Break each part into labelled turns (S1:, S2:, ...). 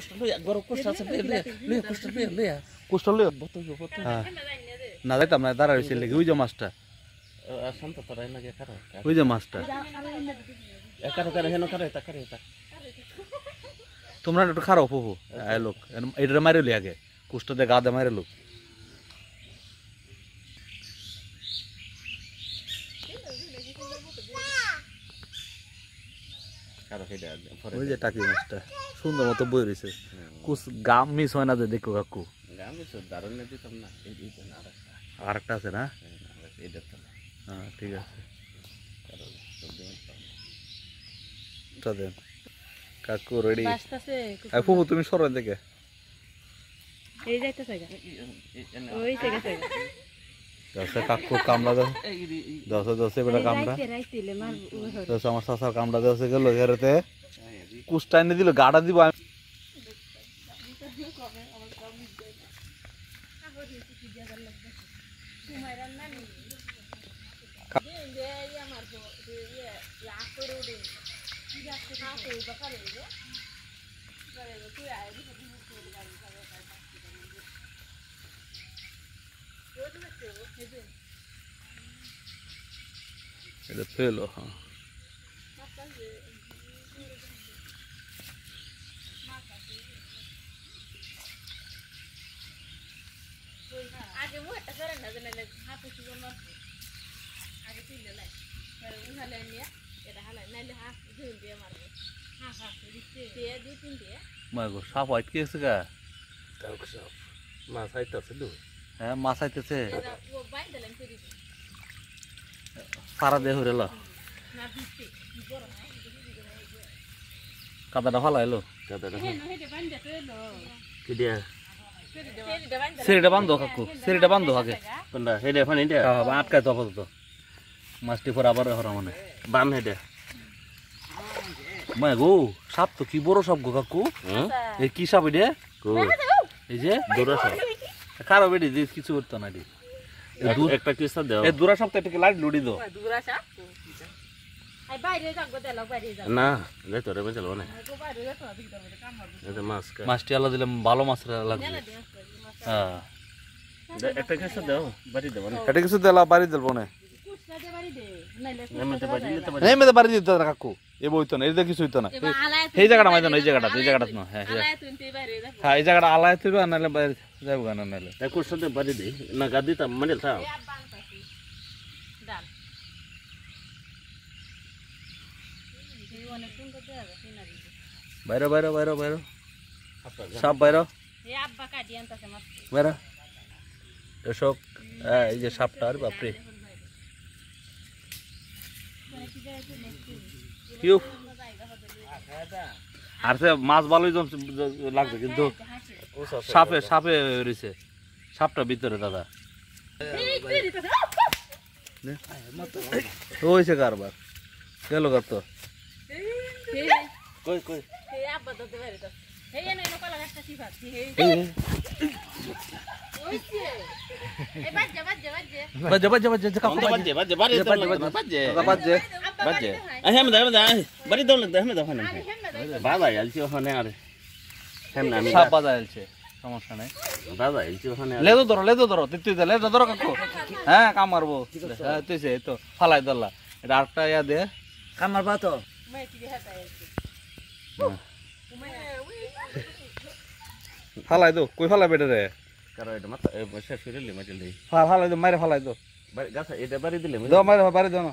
S1: কুষ্ঠ লইয়া গরু কুষ্ঠ আছে লইয়া না যাইতাম না দাঁড়া হইছে লাগি ওই যে মাছটা শান্ত ওই যে মাছটা একার কারে হেন কারে তা কারে তা তোমরা একটু খারাপ হবো লোক এটা মারিলি আগে গা গাদে মারে লোক যে কাকু একটা হ্যাঁ, রেডি হ্যাঁ, তুমি সরেন দেখে এই ওই থেকে দশে কাকু কামড়া দে দশে দশে বেটা কামড়া দশে আমার শাশার কামড়া দশে গেল হেরেতে কুষ্টা এনে দিল গাড়া দিব আমি করে এটা ফেলো হ্যাঁ আগে ওটা করে না জানা হাতে কি মারবো আগে তুলে লাই উঠালে নিয়ে এটা হালাই নাইলে হাঁস ধুন দিয়ে মারবো হাঁস হাঁস দিয়ে দুই তিন দিয়ে মারবো সাপ আটকে গেছে গা সাপ মাছ আইতে আছে দুই হ্যাঁ মাছ আইতেছে সারা দেহ রেল কাদাটা ভালো এলো সিঁড়িটা বান্ধ কাকু সিঁড়িটা বান্ধো আগে কোনটা হেডে ফানি হ্যাঁ, হ্যাঁ, আটকায় তো আপাতত মাছটি পরে আবার হরা মানে বান হেডে মা গো সাপ তো কি বড় সাপ গো কাকু এই কি সাপ এটা এই যে বড় সাপ কারো বেটি দিস কিছু করতো না ডি একটা কিস্তা দেও এ দুরা সপ্তাহ একটু লাইট লুড়ি দাও দুরা সাপ না যাই তোরে বেঁচে না মাছটি আলাদা দিলে ভালো মাছ লাগবে হ্যাঁ একটা কিছু দাও বাড়ি দেবো না একটা কিছু দিলা বাড়ি দেবো না দিতে কাকু এ বইতো না এটা কিছু হইতো না এই জায়গাটা মাইতো না এই জায়গাটা এই জায়গাটা না হ্যাঁ হ্যাঁ।, হ্যাঁ এই জায়গাটা আলায় তুই আর নাহলে বাইরে না নাহলে দেখো না গাদি তা মানে থা বাইরে বাইরে বাইরে বাইরে সব বাইরে বাইরে এসব এই যে সাপটা আর বাপরে আর সে মাছ ভালোই জমছে লাগছে কিন্তু সাপে সাপে রয়েছে সাপটা ভিতরে দাদা হয়েছে কারবার গেল কার তো বাজে বাজে বাজে বাজে বাজে বাজে বাজে বাজে বাজে বাজে বাজে বাজে বাজে বাজে बच जाए अहमद अहमद बड़ी दौड़ लगता अहमद ওখানে বাবা এলছি ওখানে আর সামনে আমি সব সমস্যা নাই বাবা এলছি ওখানে লেদো ধরো লেদো ধরো তুই দে লেদো ধরো কাকু হ্যাঁ কাম মারবো হ্যাঁ, ফালাই দল্লা এটা আটটা ইয়া দে কাম মারবা তো ফালাই দো কই ফালাই বেটা রে কারো এটা শেষ করে লি মাটি ফালাই দো মারে ফালাই দো গাছ এটা বাড়ি দিলে দাও মারে বাড়ি দাও না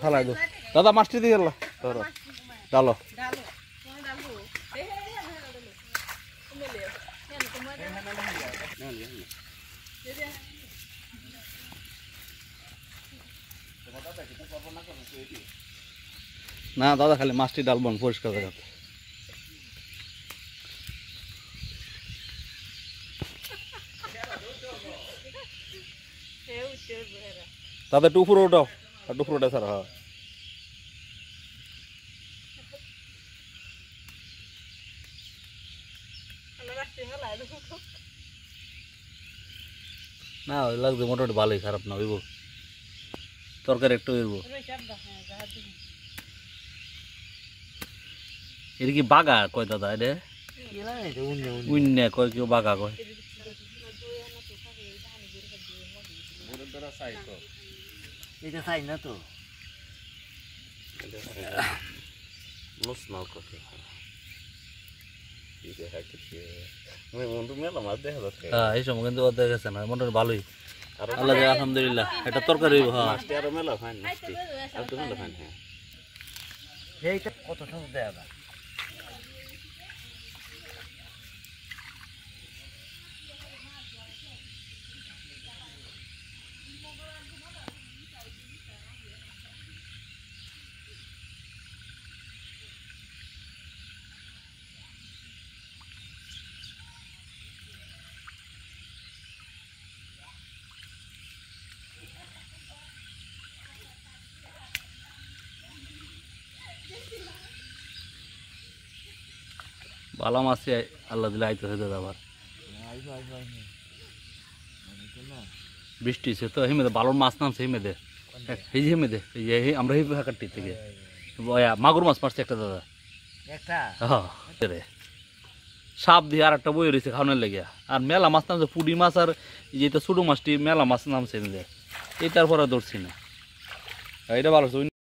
S1: ফালাই হ্যাঁ, দো দাদা মাছটি দিয়ে গেল ধরো ডালো না দাদা খালি মাছটি ডালবন পরিষ্কার দেখাতে দাদা তো উল্টোড় আড়কড়োটা সারা হল আমার কাছে না লাইলো না নাও লাগতে মোটর ভালোই খারাপ না হইবো দরকার একটু হইবো এর কি বাগা কয় দাদা আরে ইলা না উন উন না কয় কি বাগা কয় এটা চাই না তো এই সময় কিন্তু দেখা গেছে না মোটামুটি ভালোই আল্লাহ আলহামদুলিল্লাহ এটা তরকারি হ্যাঁ কত টাকা দেয় পালাম আছে আল্লাহ দিলে আইতে হয়ে আবার বৃষ্টি সে তো হিমেদে বালুর মাছ নামছে হিমেদে এই হিমেদে আমরা এই থেকে মাগুর মাছ মারছে একটা দাদা সাপ দিয়ে আর একটা বই রয়েছে খাওয়ানোর লেগে আর মেলা মাছ নামছে পুডি মাছ আর যেটা ছোটো মাছটি মেলা মাছ নামছে এই তারপরে ধরছি না এটা ভালো